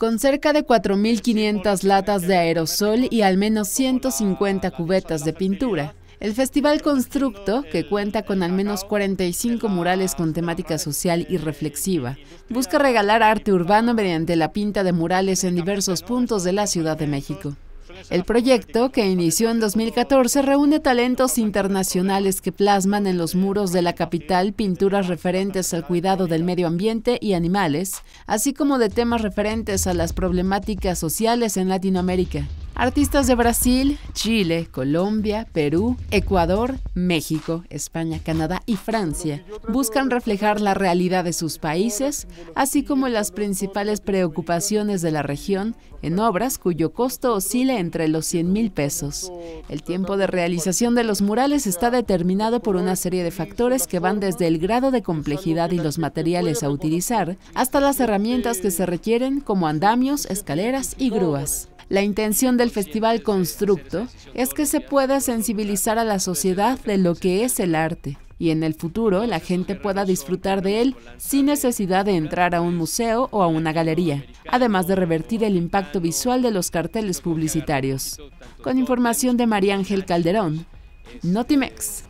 con cerca de 4.500 latas de aerosol y al menos 150 cubetas de pintura. El Festival Constructo, que cuenta con al menos 45 murales con temática social y reflexiva, busca regalar arte urbano mediante la pinta de murales en diversos puntos de la Ciudad de México. El proyecto, que inició en 2014, reúne talentos internacionales que plasman en los muros de la capital pinturas referentes al cuidado del medio ambiente y animales, así como de temas referentes a las problemáticas sociales en Latinoamérica. Artistas de Brasil, Chile, Colombia, Perú, Ecuador, México, España, Canadá y Francia buscan reflejar la realidad de sus países, así como las principales preocupaciones de la región en obras cuyo costo oscila entre los 100 mil pesos. El tiempo de realización de los murales está determinado por una serie de factores que van desde el grado de complejidad y los materiales a utilizar hasta las herramientas que se requieren como andamios, escaleras y grúas. La intención del Festival Constructo es que se pueda sensibilizar a la sociedad de lo que es el arte y en el futuro la gente pueda disfrutar de él sin necesidad de entrar a un museo o a una galería, además de revertir el impacto visual de los carteles publicitarios. Con información de María Ángel Calderón, Notimex.